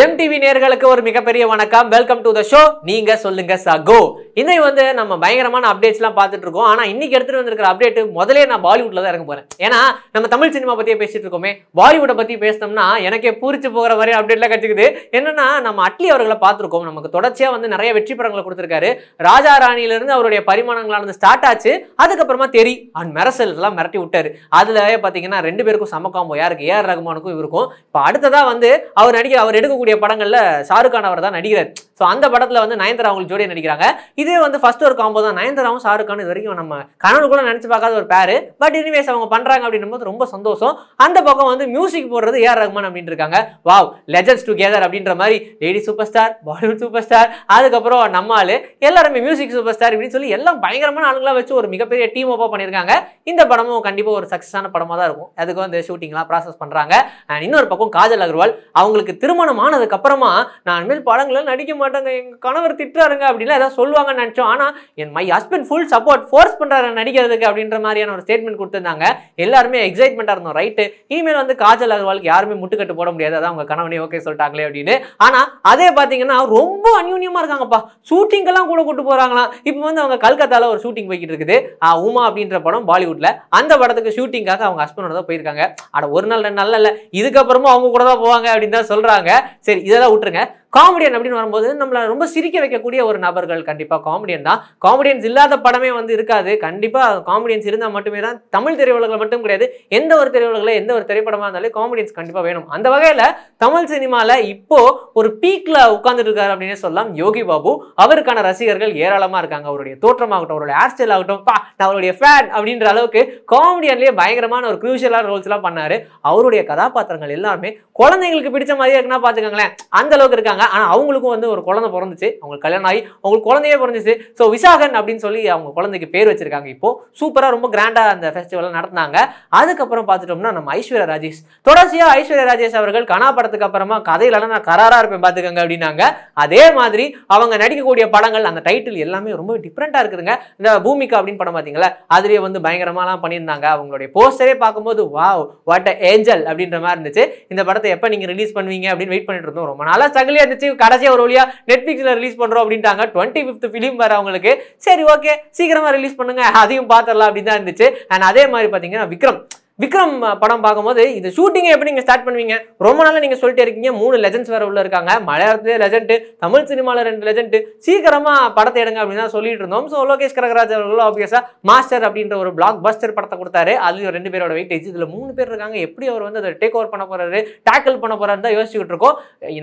¿bien? TV நேர்களுக்கு ஒரு மிகப்பெரிய வணக்கம் வெல்கம் டு த ஷோ நீங்க சொல்லுங்க சகோ இன்னைக்கு வந்து நம்ம பயங்கரமான எல்லாம் பார்த்துட்டு இருக்கோம் ஆனா இன்னைக்கு எடுத்துட்டு வந்திருக்கிற அப்டேட் முதலே நான் பாலிவுட்ல தான் இறங்க போறேன் ஏன்னா நம்ம தமிழ் சினிமா பத்தியே பேசிட்டு இருக்கோமே பாலிவுட பத்தி பேசினோம்னா எனக்கே பூரிச்சு போகிற மாதிரி அப்டேட்லாம் கிடைச்சிக்குது என்னன்னா நம்ம அட்லி அவர்களை பார்த்துருக்கோம் நமக்கு தொடர்ச்சியா வந்து நிறைய வெற்றி படங்களை கொடுத்துருக்காரு ராஜா ராணியில இருந்து அவருடைய பரிமாணங்களானது ஸ்டார்ட் ஆச்சு அதுக்கப்புறமா தெரி அண்ட் மெரசல் எல்லாம் மிரட்டி விட்டாரு அதுல பாத்தீங்கன்னா ரெண்டு பேருக்கும் சமக்காம்போ யாருக்கு ஏஆர் ரகுமானுக்கும் இவருக்கும் இப்போ அடுத்ததா வந்து அவர் நடிக்க அவர் எடுக்கக்கூடிய படம் படங்களில் ஷாருக் கான் அவர் தான் நடிகிறார் ஸோ அந்த படத்தில் வந்து நயன்தரா அவங்களுக்கு ஜோடியாக நடிக்கிறாங்க இதே வந்து ஃபர்ஸ்ட் ஒரு காம்போ தான் நயன்தாராவும் ஷாருக் கான் இது வரைக்கும் நம்ம கனவு கூட நினச்சி பார்க்காத ஒரு பேரு பட் இனிவேஸ் அவங்க பண்ணுறாங்க அப்படின்னும் போது ரொம்ப சந்தோஷம் அந்த பக்கம் வந்து மியூசிக் போடுறது ஏஆர் ரஹ்மான் அப்படின்னு இருக்காங்க வாவ் லெஜண்ட்ஸ் டுகெதர் அப்படின்ற மாதிரி lady super star Bollywood super star அதுக்கப்புறம் நம்ம ஆளு எல்லாருமே மியூசிக் சூப்பர் ஸ்டார் இப்படின்னு சொல்லி எல்லாம் பயங்கரமான ஆளுங்களாக வச்சு ஒரு மிகப்பெரிய டீம் ஓப்பாக பண்ணியிருக்காங்க இந்த படமும் கண்டிப்பாக ஒரு சக்ஸஸான படமாக தான் இருக்கும் அதுக்கு வந்து ஷூட்டிங்லாம் ப்ராசஸ் பண்ணுறாங்க அண்ட் இன்னொரு பக்கம் காஜல் அகர்வால் அவங்களுக்கு திருமணம் அதுக்கப்புறமா நான் மேல் படங்கள்லாம் நடிக்க மாட்டேங்க எங்கள் கணவர் திட்டுறாருங்க அப்படின்லாம் ஏதாவது சொல்லுவாங்கன்னு நினச்சோம் ஆனால் என் my husband full support force பண்ணுறாரு நடிக்கிறதுக்கு அப்படின்ற மாதிரியான ஒரு ஸ்டேட்மெண்ட் கொடுத்துருந்தாங்க எல்லாருமே எக்ஸைட்மெண்ட்டாக இருந்தோம் ரைட்டு இனிமேல் வந்து காஜல் அகர்வாலுக்கு யாருமே முட்டுக்கட்டு போட முடியாது அதான் அவங்க கணவனே ஓகே சொல்லிட்டாங்களே அப்படின்னு ஆனால் அதே பார்த்தீங்கன்னா ரொம்ப அந்யூன்யமாக இருக்காங்கப்பா ஷூட்டிங்கெல்லாம் கூட கூட்டு போகிறாங்களாம் இப்போ வந்து அவங்க கல்கத்தாவில் ஒரு ஷூட்டிங் போய்கிட்டு இருக்குது ஆ உமா அப்படின்ற படம் பாலிவுட்டில் அந்த படத்துக்கு ஷூட்டிங்காக அவங்க ஹஸ்பண்டோட தான் போயிருக்காங்க ஆனால் ஒரு நாள் ரெண்டு நாள் இல்லை இதுக்கப்புறமும் அவங்க கூட தான் போவாங்க அப்படின்னு தான் சொல்கிறாங்க சரி இதெல்லாம் விட்டுருங்க காமெடியன் அப்படின்னு வரும்போது நம்மளை ரொம்ப சிரிக்க வைக்கக்கூடிய ஒரு நபர்கள் கண்டிப்பாக காமெடியன் தான் காமெடியன்ஸ் இல்லாத படமே வந்து இருக்காது கண்டிப்பாக காமெடியன்ஸ் இருந்தால் மட்டுமே தான் தமிழ் திரையுலகில் மட்டும் கிடையாது எந்த ஒரு திரையுலகில் எந்த ஒரு திரைப்படமாக இருந்தாலும் காமெடியன்ஸ் கண்டிப்பாக வேணும் அந்த வகையில் தமிழ் சினிமாவில் இப்போது ஒரு பீக்கில் உட்காந்துட்டு இருக்காரு அப்படின்னே சொல்லலாம் யோகி பாபு அவருக்கான ரசிகர்கள் ஏராளமாக இருக்காங்க அவருடைய தோற்றமாகட்டும் அவருடைய ஹேர் ஸ்டைல் ஆகட்டும் பா நான் அவருடைய ஃபேன் அப்படின்ற அளவுக்கு காமெடியன்லேயே பயங்கரமான ஒரு குரூஷியலான ரோல்ஸ்லாம் பண்ணார் அவருடைய கதாபாத்திரங்கள் எல்லாருமே குழந்தைங்களுக்கு பிடிச்ச மாதிரியே இருக்குன்னா பார்த்துக்கோங்களேன் அந்த அளவுக்கு இருக்காங்க இருந்தாங்க ஆனால் அவங்களுக்கும் வந்து ஒரு குழந்தை பிறந்துச்சு அவங்களுக்கு கல்யாணம் ஆகி அவங்களுக்கு குழந்தையே பிறந்துச்சு ஸோ விசாகன் அப்படின்னு சொல்லி அவங்க குழந்தைக்கு பேர் வச்சிருக்காங்க இப்போ சூப்பராக ரொம்ப கிராண்டாக அந்த ஃபெஸ்டிவலை நடத்தினாங்க அதுக்கப்புறம் பார்த்துட்டோம்னா நம்ம ஐஸ்வர்யா ராஜேஷ் தொடர்ச்சியாக ஐஸ்வர்யா ராஜேஷ் அவர்கள் கனா படத்துக்கு அப்புறமா கதையிலலாம் நான் கராராக இருப்பேன் பார்த்துக்கங்க அப்படின்னாங்க அதே மாதிரி அவங்க நடிக்கக்கூடிய படங்கள் அந்த டைட்டில் எல்லாமே ரொம்ப டிஃப்ரெண்ட்டாக இருக்குதுங்க இந்த பூமிகா அப்படின்னு படம் பார்த்தீங்களா அதுலேயே வந்து பயங்கரமாலாம் பண்ணியிருந்தாங்க அவங்களுடைய போஸ்டரே பார்க்கும்போது வாவ் வாட் ஏஞ்சல் அப்படின்ற மாதிரி இருந்துச்சு இந்த படத்தை எப்போ நீங்கள் ரிலீஸ் பண்ணுவீங்க அப்படின்னு வெயிட் பண்ணிட்டு இருந்தோம் ரொம்ப நாளாக சகலியாக இருந்துச்சு கடைசியாக ஒரு வழியாக நெட்ஃப்ளிக்ஸில் ரிலீஸ் பண்ணுறோம் அப்படின்ட்டாங்க டுவெண்ட்டி ஃபிஃப்த் ஃபிலிம் வர அவங்களுக்கு சரி ஓகே சீக்கிரமாக ரிலீஸ் பண்ணுங்கள் அதையும் பார்த்துடலாம் அப்படின்னு தான் இருந்துச்சு அண்ட் அதே மாதிரி பார்த்தீங்கன்னா விக்ரம் விக்ரம் படம் பார்க்கும்போது இது ஷூட்டிங்கை எப்படி நீங்கள் ஸ்டார்ட் பண்ணுவீங்க ரொம்ப நாளாக நீங்கள் சொல்லிட்டு இருக்கீங்க மூணு லெஜண்ட்ஸ் வேறு உள்ளே இருக்காங்க மலையாளத்துலேயே லெஜண்ட்டு தமிழ் சினிமாவில் ரெண்டு லெஜண்ட்டு சீக்கிரமாக படத்தை எடுங்க அப்படின்னு தான் சொல்லிட்டு இருந்தோம் ஸோ லோகேஷ் கரகராஜ் அவர்களும் ஆப்வியஸாக மாஸ்டர் அப்படின்ற ஒரு பிளாக் பஸ்டர் படத்தை கொடுத்தாரு அதுலேயும் ரெண்டு பேரோட வெயிட்டேஜ் இதில் மூணு பேர் இருக்காங்க எப்படி அவர் வந்து அதை டேக் ஓவர் பண்ண போகிறாரு டேக்கிள் பண்ண போகிறாரு தான் யோசிச்சுக்கிட்டு இருக்கோம்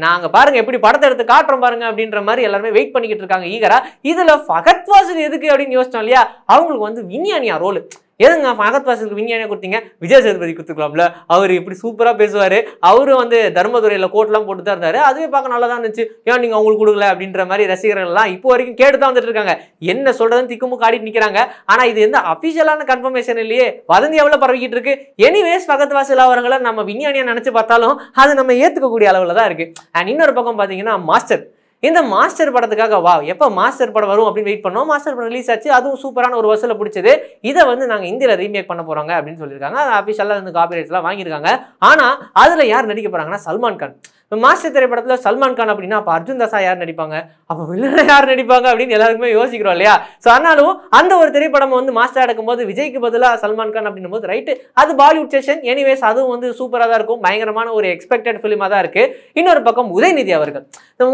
நாங்கள் பாருங்கள் எப்படி படத்தை எடுத்து காட்டுறோம் பாருங்க அப்படின்ற மாதிரி எல்லாருமே வெயிட் பண்ணிக்கிட்டு இருக்காங்க ஈகராக இதில் ஃபகத் வாசல் எதுக்கு அப்படின்னு யோசிச்சோம் இல்லையா அவங்களுக்கு வந்து விஞ்ஞானியா ரோல் எதுங்க பகத் வாசலுக்கு விஞ்ஞானியாக கொடுத்தீங்க விஜய் சேதுபதி கொடுத்துக்கலாம்ல அவர் இப்படி சூப்பராக பேசுவார் அவரு வந்து தர்மதுரையில் கோட்லாம் போட்டு தான் இருந்தார் அதுவே பார்க்க நல்லா தான் இருந்துச்சு ஏன் நீங்கள் அவங்களுக்கு கொடுக்கல அப்படின்ற மாதிரி ரசிகர்கள்லாம் இப்போ வரைக்கும் கேட்டு தான் வந்துட்டு இருக்காங்க என்ன சொல்கிறதுன்னு திக்குமுக்கு ஆடிட்டு நிற்கிறாங்க ஆனால் இது எந்த அஃபிஷியலான கன்ஃபர்மேஷன் இல்லையே வதந்தி எவ்வளோ பரவிக்கிட்டு இருக்கு எனிவேஸ் பகத் வாசல் அவர்களை நம்ம விஞ்ஞானியாக நினச்சி பார்த்தாலும் அது நம்ம ஏற்றுக்கக்கூடிய அளவில் தான் இருக்குது அண்ட் இன்னொரு பக்கம் பார்த்தீங்கன்னா மாஸ்டர் இந்த மாஸ்டர் படத்துக்காக வா எப்போ மாஸ்டர் படம் வரும் அப்படின்னு வெயிட் பண்ணோம் மாஸ்டர் படம் ரிலீஸ் ஆச்சு அதுவும் சூப்பரான ஒரு வசூல பிடிச்சது இதை வந்து நாங்கள் இந்தியில் ரீமேக் பண்ண போகிறாங்க அப்படின்னு சொல்லியிருக்காங்க அது அஃபிஷியலாக வந்து காப்பிரைட்ஸ்லாம் வாங்கியிருக்காங்க ஆனால் அதில் யார் நடிக்க போகிறாங்கன்னா சல்மான் கான் இப்போ மாஸ்டர் திரைப்படத்தில் சல்மான் கான் அப்படின்னா அப்போ அர்ஜுன் தாசா யார் நடிப்பாங்க அப்போ வில்லன் யார் நடிப்பாங்க அப்படின்னு எல்லாருக்குமே யோசிக்கிறோம் இல்லையா ஸோ ஆனாலும் அந்த ஒரு திரைப்படம் வந்து மாஸ்டர் எடுக்கும்போது விஜய்க்கு பதிலாக சல்மான் கான் அப்படின்னும் போது ரைட்டு அது பாலிவுட் செஷன் எனிவேஸ் அதுவும் வந்து சூப்பராக தான் இருக்கும் பயங்கரமான ஒரு எக்ஸ்பெக்டட் ஃபிலிமாக தான் இருக்குது இன்னொரு பக்கம் உதயநிதி அவர்கள்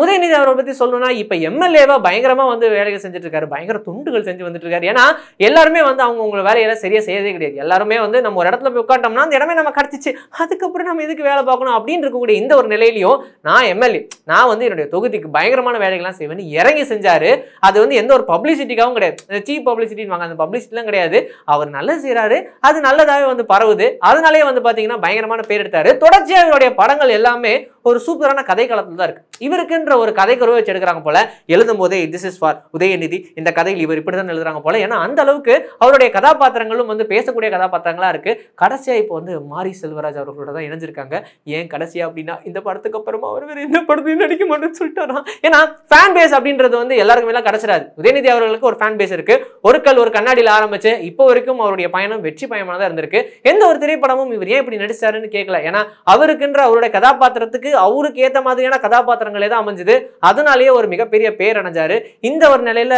உதயநிதி அவர்கள் அவரை பற்றி சொல்லணும்னா இப்போ எம்எல்ஏவா பயங்கரமாக வந்து வேலைகள் செஞ்சுட்டு இருக்காரு பயங்கர துண்டுகள் செஞ்சு வந்துட்டு இருக்காரு ஏன்னா எல்லாருமே வந்து அவங்க உங்களை வேலையெல்லாம் சரியாக செய்யவே கிடையாது எல்லாருமே வந்து நம்ம ஒரு இடத்துல போய் உட்காட்டோம்னா அந்த இடமே நம்ம கிடச்சிச்சு அதுக்கப்புறம் நம்ம எதுக்கு வேலை பார்க்கணும் அப்படின்னு இருக்கக்கூடிய இந்த ஒரு நிலையிலையும் நான் எம்எல்ஏ நான் வந்து என்னுடைய தொகுதிக்கு பயங்கரமான வேலைகள்லாம் செய்வேன்னு இறங்கி செஞ்சாரு அது வந்து எந்த ஒரு பப்ளிசிட்டிக்காகவும் கிடையாது சீப் பப்ளிசிட்டின்னு வாங்க அந்த பப்ளிசிட்டிலாம் கிடையாது அவர் நல்லது செய்கிறாரு அது நல்லதாகவே வந்து பரவுது அதனாலேயே வந்து பார்த்தீங்கன்னா பயங்கரமான பேர் எடுத்தார் தொடர்ச்சியாக இவருடைய படங்கள் எல்லாமே ஒரு சூப்பரான கதை காலத்தில் தான் இருக்குது இவருக்குன்ற ஒரு கதை கருவை வச்சு எடுக்கிறாங்க போல எழுதும் போதே திஸ் இஸ் ஃபார் உதயநிதி இந்த கதையில் இவர் இப்படி தான் எழுதுறாங்க போல ஏன்னா அந்த அளவுக்கு அவருடைய கதாபாத்திரங்களும் வந்து பேசக்கூடிய கதாபாத்திரங்களா இருக்கு கடைசியா இப்போ வந்து மாரி செல்வராஜ் அவர்களோட தான் இணைஞ்சிருக்காங்க ஏன் கடைசியா அப்படின்னா இந்த படத்துக்கு அப்புறமா அவர் வேறு எந்த படத்தையும் நடிக்க மாட்டேன்னு சொல்லிட்டாரா ஏன்னா ஃபேன் பேஸ் அப்படின்றது வந்து எல்லாருக்குமே எல்லாம் கிடைச்சிடாது உதயநிதி அவர்களுக்கு ஒரு ஃபேன் பேஸ் இருக்கு ஒரு கல் ஒரு கண்ணாடியில் ஆரம்பிச்சு இப்போ வரைக்கும் அவருடைய பயணம் வெற்றி பயமானதாக தான் இருந்திருக்கு எந்த ஒரு திரைப்படமும் இவர் ஏன் இப்படி நடிச்சாருன்னு கேட்கல ஏன்னா அவருக்குன்ற அவருடைய கதாபாத்திரத்துக்கு அவருக்கு ஏற்ற மாதிரியான கதாபாத்திரங்கள் காரணங்களே தான் அமைஞ்சுது அதனாலேயே ஒரு மிகப்பெரிய பேர் அடைஞ்சாரு இந்த ஒரு நிலையில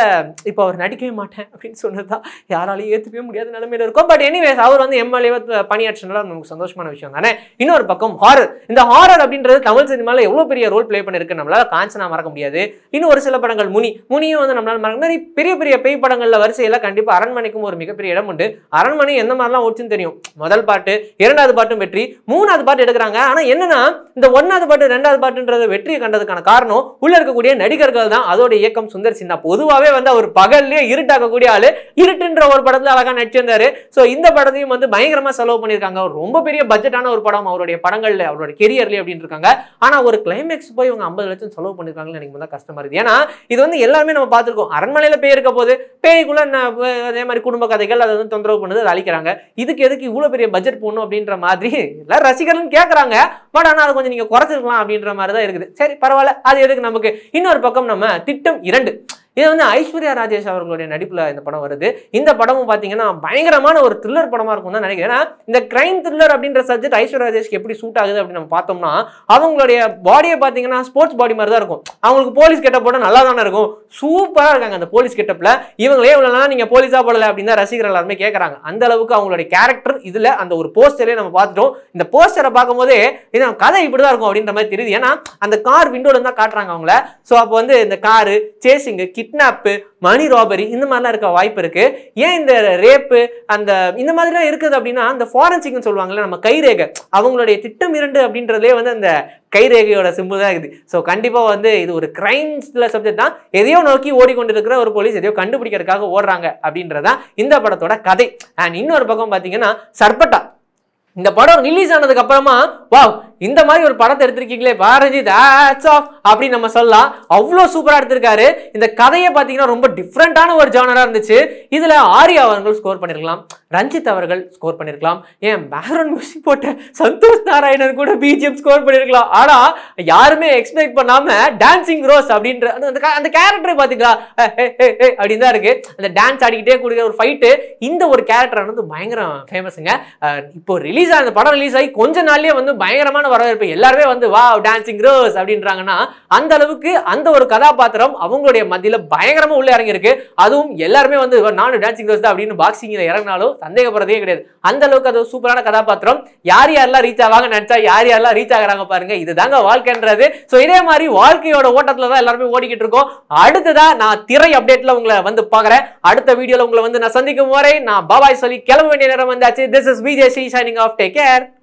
இப்போ அவர் நடிக்கவே மாட்டேன் அப்படின்னு சொன்னதா யாராலையும் ஏற்றுக்கவே முடியாத நிலைமையில இருக்கும் பட் எனிவேஸ் அவர் வந்து எம்எல்ஏவா பணியாற்றினால நமக்கு சந்தோஷமான விஷயம் தானே இன்னொரு பக்கம் ஹாரர் இந்த ஹாரர் அப்படின்றது தமிழ் சினிமாவில் எவ்வளோ பெரிய ரோல் ப்ளே பண்ணிருக்கு நம்மளால காஞ்சனா மறக்க முடியாது இன்னும் ஒரு சில படங்கள் முனி முனியும் வந்து நம்மளால மறக்க முடியாது பெரிய பெரிய பேய் படங்களில் வரிசையில் கண்டிப்பாக அரண்மனைக்கும் ஒரு மிகப்பெரிய இடம் உண்டு அரண்மனை எந்த மாதிரிலாம் ஓடிச்சுன்னு தெரியும் முதல் பாட்டு இரண்டாவது பாட்டும் வெற்றி மூணாவது பாட்டு எடுக்கிறாங்க ஆனால் என்னன்னா இந்த ஒன்றாவது பாட்டு ரெண்டாவது பாட்டுன்றது வெற்றியை கண்ட பண்ணதுக்கான காரணம் உள்ள இருக்கக்கூடிய நடிகர்கள் தான் அதோட இயக்கம் சுந்தர் சின்ஹா பொதுவாகவே வந்து அவர் பகல்லே இருட்டாக்கக்கூடிய ஆளு இருட்டுன்ற ஒரு படத்துல அழகா நடிச்சிருந்தாரு ஸோ இந்த படத்தையும் வந்து பயங்கரமா செலவு பண்ணியிருக்காங்க ரொம்ப பெரிய பட்ஜெட்டான ஒரு படம் அவருடைய படங்கள்ல அவருடைய கெரியர்ல அப்படின்னு இருக்காங்க ஆனா ஒரு கிளைமேக்ஸ் போய் இவங்க ஐம்பது லட்சம் செலவு பண்ணிருக்காங்கன்னு நினைக்கும் தான் கஷ்டமா இருக்கு ஏன்னா இது வந்து எல்லாமே நம்ம பார்த்துருக்கோம் அரண்மனையில போய் இருக்க போது பேய்க்குள்ள அதே மாதிரி குடும்ப கதைகள் அதை வந்து தொந்தரவு பண்ணுது அதை அழிக்கிறாங்க இதுக்கு எதுக்கு இவ்வளவு பெரிய பட்ஜெட் போடணும் அப்படின்ற மாதிரி எல்லாம் ரசிகர்கள் கேட்கறாங்க பட் ஆனா அது கொஞ்சம் நீங்க குறைச்சிருக்கலாம் அப்படின்ற மாதிரி தான் இருக்குது சரி பரவாயில்ல அது எதுக்கு நமக்கு இன்னொரு பக்கம் நம்ம திட்டம் இரண்டு இது வந்து ஐஸ்வர்யா ராஜேஷ் அவர்களுடைய நடிப்பில் இந்த படம் வருது இந்த படமும் பார்த்தீங்கன்னா பயங்கரமான ஒரு த்ரில்லர் படமாக இருக்கும் தான் நினைக்கிறேன் இந்த கிரைம் த்ரில்லர் அப்படின்ற சப்ஜெக்ட் ஐஸ்வர்யா ராஜேஷ்க்கு எப்படி சூட் ஆகுது அப்படின்னு நம்ம பார்த்தோம்னா அவங்களுடைய பாடியை பார்த்தீங்கன்னா ஸ்போர்ட்ஸ் பாடி மாதிரி தான் இருக்கும் அவங்களுக்கு போலீஸ் கெட்டப் போட்டால் நல்லா தானே இருக்கும் சூப்பராக இருக்காங்க அந்த போலீஸ் கெட்டப்பில் இவங்களே இவ்வளோலாம் நீங்கள் போலீஸாக போடல அப்படின்னு தான் ரசிகர்கள் எல்லாருமே கேட்குறாங்க அந்த அளவுக்கு அவங்களுடைய கேரக்டர் இதில் அந்த ஒரு போஸ்டரே நம்ம பார்த்துட்டோம் இந்த போஸ்டரை பார்க்கும்போதே இது கதை இப்படி தான் இருக்கும் அப்படின்ற மாதிரி தெரியுது ஏன்னா அந்த கார் விண்டோவில் தான் காட்டுறாங்க அவங்கள ஸோ அப்போ வந்து இந்த car chasing kidnap money robbery இந்த மாதிரிலாம் இருக்க வாய்ப்பு இருக்குது ஏன் இந்த ரேப்பு அந்த இந்த மாதிரிலாம் இருக்குது அப்படின்னா அந்த ஃபாரன்சிக்னு சொல்லுவாங்கல்ல நம்ம கைரேகை அவங்களுடைய திட்டம் இரண்டு அப்படின்றதே வந்து அந்த கைரேகையோட சிம்பிள் தான் இருக்குது ஸோ கண்டிப்பாக வந்து இது ஒரு கிரைம்ஸில் சப்ஜெக்ட் தான் எதையோ நோக்கி ஓடிக்கொண்டிருக்கிற ஒரு போலீஸ் எதையோ கண்டுபிடிக்கிறதுக்காக ஓடுறாங்க அப்படின்றதான் இந்த படத்தோட கதை அண்ட் இன்னொரு பக்கம் பார்த்தீங்கன்னா சர்பட்டா இந்த படம் ரிலீஸ் ஆனதுக்கு அப்புறமா வா இந்த மாதிரி ஒரு படத்தை எடுத்திருக்கீங்களே பாரதி தாட்ஸ் ஆஃப் அப்படின்னு நம்ம சொல்லலாம் அவ்வளோ சூப்பராக எடுத்திருக்காரு இந்த கதையை பார்த்தீங்கன்னா ரொம்ப டிஃப்ரெண்ட்டான ஒரு ஜானராக இருந்துச்சு இதில் ஆரியா அவர்கள் ஸ்கோர் பண்ணியிருக்கலாம் ரஞ்சித் அவர்கள் ஸ்கோர் பண்ணியிருக்கலாம் ஏன் பேக்ரவுண்ட் மியூசிக் போட்ட சந்தோஷ் நாராயணன் கூட பிஜிஎம் ஸ்கோர் பண்ணியிருக்கலாம் ஆனால் யாருமே எக்ஸ்பெக்ட் பண்ணாமல் டான்சிங் ரோஸ் அப்படின்ற அந்த அந்த கேரக்டர் பார்த்தீங்களா அப்படின்னு தான் இருக்குது அந்த டான்ஸ் ஆடிக்கிட்டே கொடுக்குற ஒரு ஃபைட்டு இந்த ஒரு கேரக்டர் வந்து பயங்கரம் ஃபேமஸுங்க இப்போ ரிலீஸ் ரிலீஸ் ஆன படம் ரிலீஸ் ஆகி கொஞ்ச நாள்லயே வந்து பயங்கரமான வரவேற்பு எல்லாருமே வந்து வா டான்சிங் ரோஸ் அப்படின்றாங்கன்னா அந்த அளவுக்கு அந்த ஒரு கதாபாத்திரம் அவங்களுடைய மத்தியில் பயங்கரமா உள்ள இறங்கியிருக்கு அதுவும் எல்லாருமே வந்து நானும் டான்சிங் ரோஸ் தான் அப்படின்னு பாக்ஸிங்கில் இறங்கினாலும் சந்தேகப்படுறதே கிடையாது அந்த அளவுக்கு அது சூப்பரான கதாபாத்திரம் யார் யாரெல்லாம் ரீச் ஆவாங்க நினைச்சா யார் யாரெல்லாம் ரீச் ஆகிறாங்க பாருங்க இதுதாங்க வாழ்க்கைன்றது ஸோ இதே மாதிரி வாழ்க்கையோட ஓட்டத்தில் தான் எல்லாருமே ஓடிக்கிட்டு இருக்கோம் அடுத்ததா நான் திரை அப்டேட்ல உங்களை வந்து பார்க்குறேன் அடுத்த வீடியோவில் உங்களை வந்து நான் சந்திக்கும் வரை நான் பாபாய் சொல்லி கிளம்ப வேண்டிய நேரம் வந்தாச்சு this is BJ Sri signing off Take care.